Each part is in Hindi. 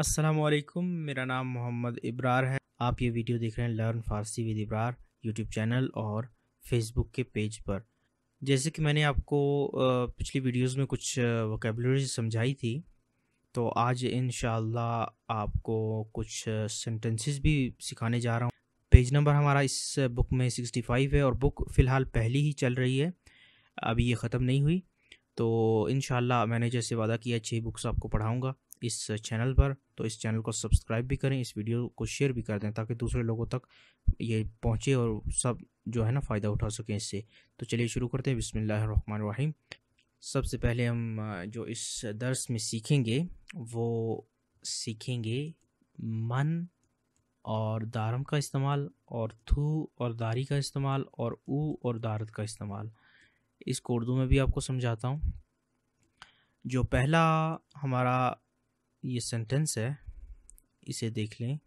असलकम मेरा नाम मोहम्मद इब्रार है आप ये वीडियो देख रहे हैं learn Farsi with Ibrar YouTube channel और फेसबुक के पेज पर जैसे कि मैंने आपको पिछली वीडियोस में कुछ वोकेबलरी समझाई थी तो आज इन आपको कुछ सेंटेंसेस भी सिखाने जा रहा हूँ पेज नंबर हमारा इस बुक में 65 है और बुक फ़िलहाल पहली ही चल रही है अभी ये ख़त्म नहीं हुई तो इन मैंने जैसे वादा किया छः बुक्स आपको पढ़ाऊँगा इस चैनल पर तो इस चैनल को सब्सक्राइब भी करें इस वीडियो को शेयर भी कर दें ताकि दूसरे लोगों तक ये पहुँचे और सब जो है ना फ़ायदा उठा सकें इससे तो चलिए शुरू करते हैं बिसमीम सबसे पहले हम जो इस दर्स में सीखेंगे वो सीखेंगे मन और दारम का इस्तेमाल और थू और दारी का इस्तेमाल और ऊ और दारद का इस्तेमाल इसको उर्दू में भी आपको समझाता हूँ जो पहला हमारा ये सेंटेंस है इसे देख लें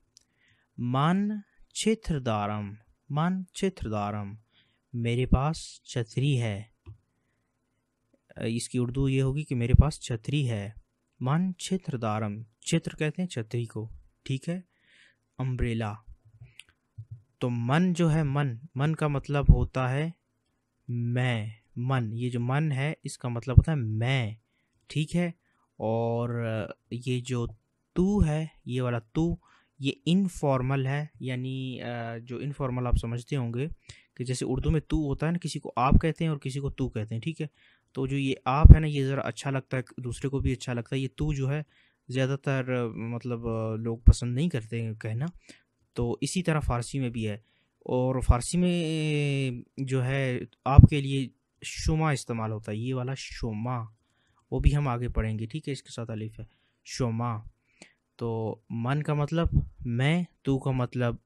मान छेत्रदारम मान छेत्रदारम मेरे पास छतरी है इसकी उर्दू ये होगी कि मेरे पास छतरी है मान छेत्रदारम क्षेत्र कहते हैं छतरी को ठीक है अम्ब्रेला तो मन जो है मन मन का मतलब होता है मैं मन ये जो मन है इसका मतलब होता है मैं ठीक है और ये जो तू है ये वाला तू ये इनफॉर्मल है यानी जो इनफॉर्मल आप समझते होंगे कि जैसे उर्दू में तू होता है ना किसी को आप कहते हैं और किसी को तू कहते हैं ठीक है तो जो ये आप है ना ये ज़रा अच्छा लगता है दूसरे को भी अच्छा लगता है ये तू जो है ज़्यादातर मतलब लोग पसंद नहीं करते कहना तो इसी तरह फ़ारसी में भी है और फ़ारसी में जो है आपके लिए शुमा इस्तेमाल होता है ये वाला शुमा वो भी हम आगे पढ़ेंगे ठीक है इसके साथ अलिफ है शुमा तो मन का मतलब मैं तू का मतलब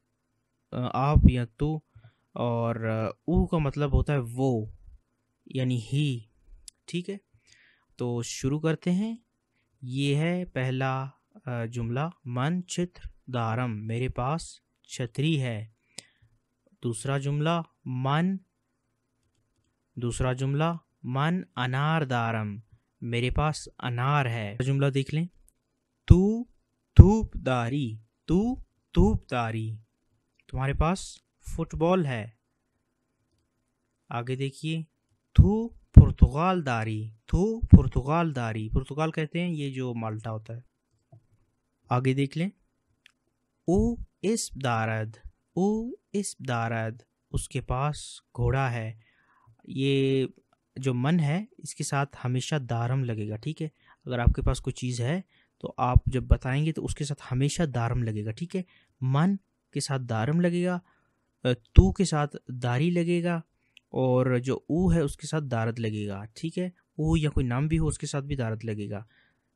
आप या तू और ऊ का मतलब होता है वो यानी ही ठीक है तो शुरू करते हैं ये है पहला जुमला मन चित्र दारम मेरे पास छतरी है दूसरा जुमला मन दूसरा जुमला मन अनार दारम मेरे पास अनार है जुमला देख लें तू दारी तू धूप दारी तुम्हारे पास फुटबॉल है आगे देखिए थू पुर्तगाल दारी थू पुर्तगाल दारी पुर्तगाल कहते हैं ये जो माल्टा होता है आगे देख लें ओ इस दारद ओ इस दारद उसके पास घोड़ा है ये जो मन है इसके साथ हमेशा दारम लगेगा ठीक है अगर आपके पास कोई चीज़ है तो आप जब बताएंगे तो उसके साथ हमेशा दारम लगेगा ठीक है मन के साथ दारम लगेगा तू के साथ दारी लगेगा और जो ऊ है उसके साथ दारद लगेगा ठीक है ऊ या कोई नाम भी हो उसके साथ भी दारद लगेगा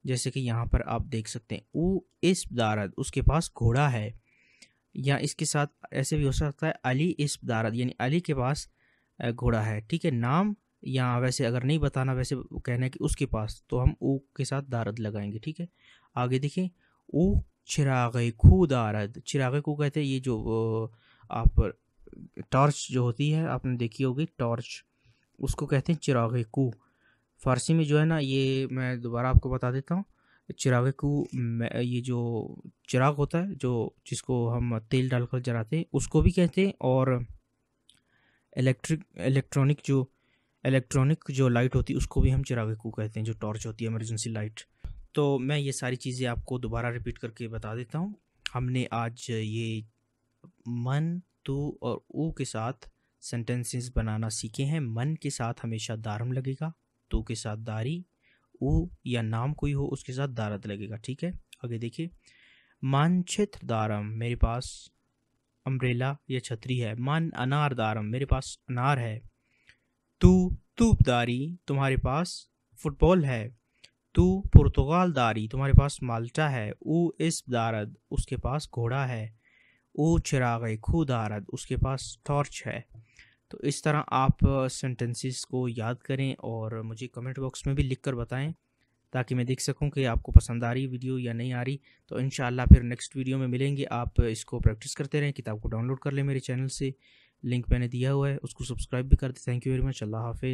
जैसे कि यहाँ पर आप देख सकते हैं ऊ इस दारद उसके पास घोड़ा है या इसके साथ ऐसे भी हो सकता है अली इस दारद यानी अली के पास घोड़ा है ठीक है नाम या वैसे अगर नहीं बताना वैसे कहना है कि उसके पास तो हम ऊ के साथ दारद लगाएंगे ठीक है आगे देखें ऊ चिराग खू दारद चिराग को कहते हैं ये जो आप टॉर्च जो होती है आपने देखी होगी टॉर्च उसको कहते हैं चिराग कू फारसी में जो है ना ये मैं दोबारा आपको बता देता हूँ चिराग को ये जो चिराग होता है जो जिसको हम तेल डालकर जलाते हैं उसको भी कहते हैं और इलेक्ट्रिक इलेक्ट्रॉनिक जो इलेक्ट्रॉनिक जो लाइट होती है उसको भी हम चिरागे को कहते हैं जो टॉर्च होती है इमरजेंसी लाइट तो मैं ये सारी चीज़ें आपको दोबारा रिपीट करके बता देता हूँ हमने आज ये मन तू और ऊ के साथ सेंटेंसेस बनाना सीखे हैं मन के साथ हमेशा दारम लगेगा तो के साथ दारी ऊ या नाम कोई हो उसके साथ दारद लगेगा ठीक है आगे देखिए मानचित्र दारम मेरे पास अम्ब्रेला या छतरी है मान अनार दारम मेरे पास अनार है तू तूपदारी तुम्हारे पास फुटबॉल है तू पुर्तगाल दारी तुम्हारे पास माल्टा है ओ इस दारद उसके पास घोड़ा है ओ चिराग खू दारद उसके पास टॉर्च है तो इस तरह आप सेंटेंसेस को याद करें और मुझे कमेंट बॉक्स में भी लिख कर बताएं ताकि मैं देख सकूं कि आपको पसंद आ रही वीडियो या नहीं आ रही तो इन फिर नेक्स्ट वीडियो में मिलेंगे आप इसको प्रैक्टिस करते रहें किताब को डाउनलोड कर लें मेरे चैनल से लिंक मैंने दिया हुआ है उसको सब्सक्राइब भी कर दें थैंक यू वेरी मच अल्लाह हाफि